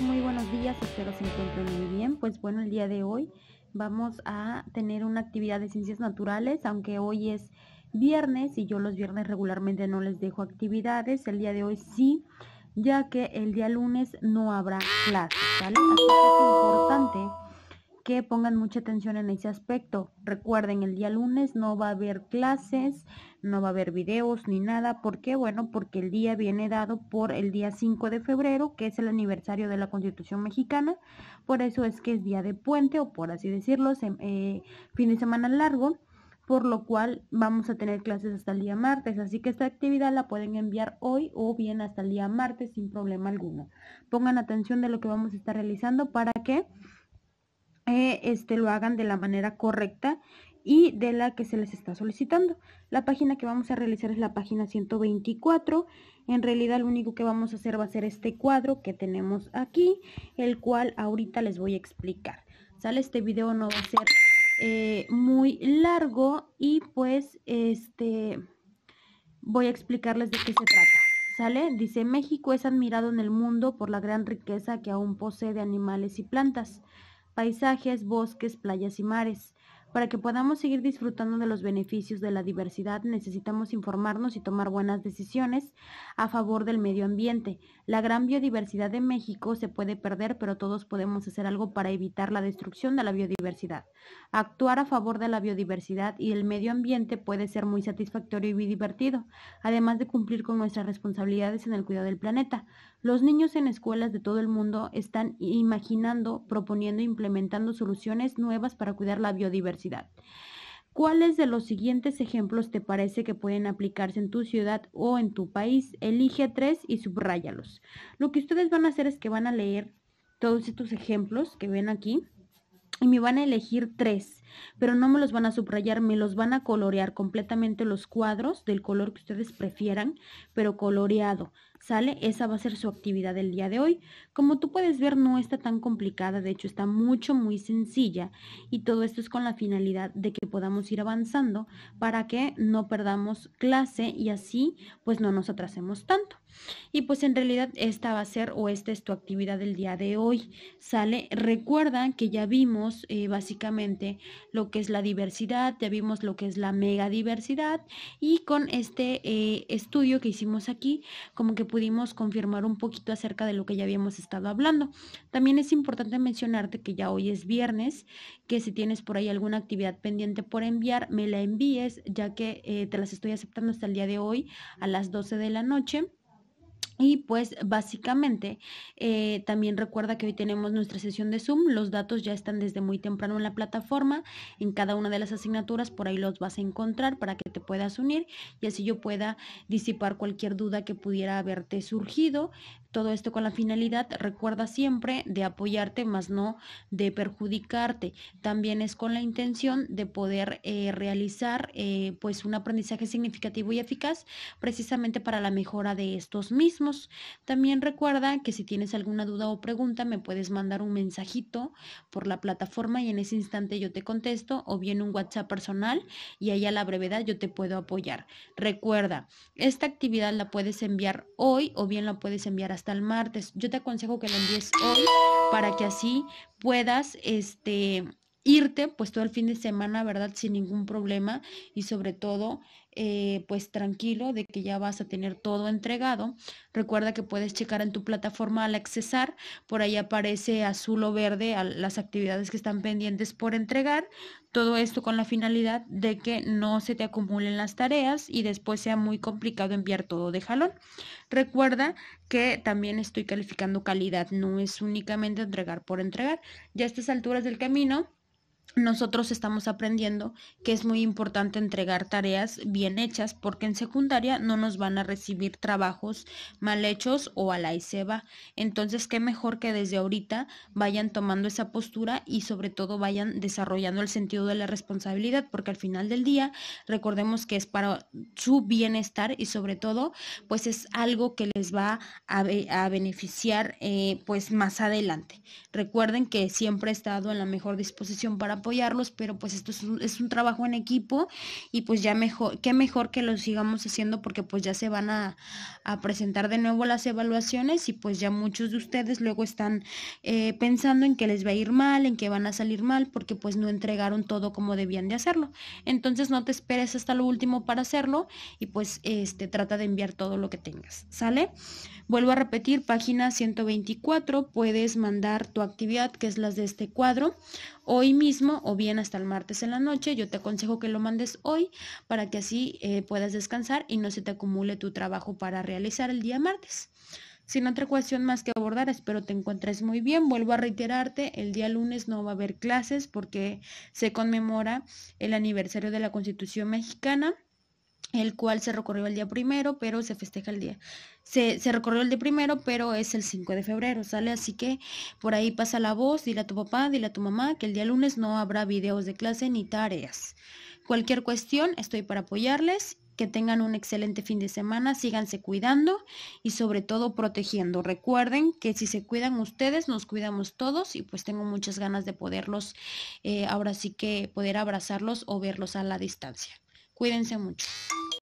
muy buenos días, espero se encuentren muy bien. Pues bueno, el día de hoy vamos a tener una actividad de ciencias naturales, aunque hoy es viernes y yo los viernes regularmente no les dejo actividades, el día de hoy sí, ya que el día lunes no habrá clases, ¿vale? Así que es importante que pongan mucha atención en ese aspecto. Recuerden, el día lunes no va a haber clases, no va a haber videos ni nada. ¿Por qué? Bueno, porque el día viene dado por el día 5 de febrero, que es el aniversario de la Constitución mexicana. Por eso es que es día de puente, o por así decirlo, eh, fin de semana largo por lo cual vamos a tener clases hasta el día martes, así que esta actividad la pueden enviar hoy o bien hasta el día martes sin problema alguno. Pongan atención de lo que vamos a estar realizando para que eh, este, lo hagan de la manera correcta y de la que se les está solicitando. La página que vamos a realizar es la página 124. En realidad lo único que vamos a hacer va a ser este cuadro que tenemos aquí, el cual ahorita les voy a explicar. ¿Sale? Este video no va a ser eh, muy largo y pues este voy a explicarles de qué se trata. ¿Sale? Dice, México es admirado en el mundo por la gran riqueza que aún posee de animales y plantas paisajes, bosques, playas y mares. Para que podamos seguir disfrutando de los beneficios de la diversidad, necesitamos informarnos y tomar buenas decisiones a favor del medio ambiente. La gran biodiversidad de México se puede perder, pero todos podemos hacer algo para evitar la destrucción de la biodiversidad. Actuar a favor de la biodiversidad y el medio ambiente puede ser muy satisfactorio y divertido, además de cumplir con nuestras responsabilidades en el cuidado del planeta. Los niños en escuelas de todo el mundo están imaginando, proponiendo e implementando soluciones nuevas para cuidar la biodiversidad ¿Cuáles de los siguientes ejemplos te parece que pueden aplicarse en tu ciudad o en tu país? Elige tres y subráyalos. Lo que ustedes van a hacer es que van a leer todos estos ejemplos que ven aquí y me van a elegir tres, pero no me los van a subrayar, me los van a colorear completamente los cuadros del color que ustedes prefieran, pero coloreado. ¿Sale? Esa va a ser su actividad del día de hoy. Como tú puedes ver, no está tan complicada, de hecho está mucho, muy sencilla. Y todo esto es con la finalidad de que podamos ir avanzando para que no perdamos clase y así pues no nos atrasemos tanto. Y pues en realidad esta va a ser o esta es tu actividad del día de hoy. ¿Sale? Recuerda que ya vimos eh, básicamente lo que es la diversidad, ya vimos lo que es la megadiversidad y con este eh, estudio que hicimos aquí, como que pudimos confirmar un poquito acerca de lo que ya habíamos estado hablando. También es importante mencionarte que ya hoy es viernes, que si tienes por ahí alguna actividad pendiente por enviar, me la envíes, ya que eh, te las estoy aceptando hasta el día de hoy a las 12 de la noche. Y pues básicamente eh, también recuerda que hoy tenemos nuestra sesión de Zoom, los datos ya están desde muy temprano en la plataforma, en cada una de las asignaturas por ahí los vas a encontrar para que te puedas unir y así yo pueda disipar cualquier duda que pudiera haberte surgido. Todo esto con la finalidad, recuerda siempre, de apoyarte, más no de perjudicarte. También es con la intención de poder eh, realizar eh, pues un aprendizaje significativo y eficaz precisamente para la mejora de estos mismos también recuerda que si tienes alguna duda o pregunta me puedes mandar un mensajito por la plataforma y en ese instante yo te contesto o bien un WhatsApp personal y ahí a la brevedad yo te puedo apoyar. Recuerda, esta actividad la puedes enviar hoy o bien la puedes enviar hasta el martes. Yo te aconsejo que la envíes hoy para que así puedas este irte pues todo el fin de semana, ¿verdad? Sin ningún problema y sobre todo eh, pues tranquilo de que ya vas a tener todo entregado. Recuerda que puedes checar en tu plataforma al accesar, por ahí aparece azul o verde las actividades que están pendientes por entregar. Todo esto con la finalidad de que no se te acumulen las tareas y después sea muy complicado enviar todo de jalón. Recuerda que también estoy calificando calidad, no es únicamente entregar por entregar. Ya a estas alturas del camino, nosotros estamos aprendiendo que es muy importante entregar tareas bien hechas porque en secundaria no nos van a recibir trabajos mal hechos o a la ICEBA. Entonces, qué mejor que desde ahorita vayan tomando esa postura y sobre todo vayan desarrollando el sentido de la responsabilidad porque al final del día recordemos que es para su bienestar y sobre todo pues es algo que les va a, beneficiar eh, pues más adelante. Recuerden que siempre he estado en la mejor disposición para apoyarlos, pero pues esto es un, trabajo en equipo y pues ya mejor, qué mejor que lo sigamos haciendo porque pues ya se van a, presentar de nuevo las evaluaciones y pues ya muchos de ustedes luego están eh, pensando en que les va a ir mal, en que van a salir mal porque pues no entregaron todo como debían de hacerlo. Entonces no te esperes hasta lo último para hacerlo y pues este trata de enviar todo lo que tengas, ¿sale? Vuelvo a repetir, página 124, puedes mandar tu actividad, que es las de este cuadro, hoy mismo o bien hasta el martes en la noche. Yo te aconsejo que lo mandes hoy para que así eh, puedas descansar y no se te acumule tu trabajo para realizar el día martes. Sin otra cuestión más que abordar, espero te encuentres muy bien. Vuelvo a reiterarte, el día lunes no va a haber clases porque se conmemora el aniversario de la Constitución mexicana el cual se recorrió el día primero, pero se festeja el día. Se, recorrió el día primero, pero es el 5 de febrero, ¿sale? Así que por ahí pasa la voz, dile a tu papá, dile a tu mamá que el día lunes no habrá videos de clase ni tareas. Cualquier cuestión, estoy para apoyarles. Que tengan un excelente fin de semana, síganse cuidando y sobre todo protegiendo. Recuerden que si se cuidan ustedes, nos cuidamos todos y pues tengo muchas ganas de poderlos, eh, ahora sí que poder abrazarlos o verlos a la distancia. Cuídense mucho.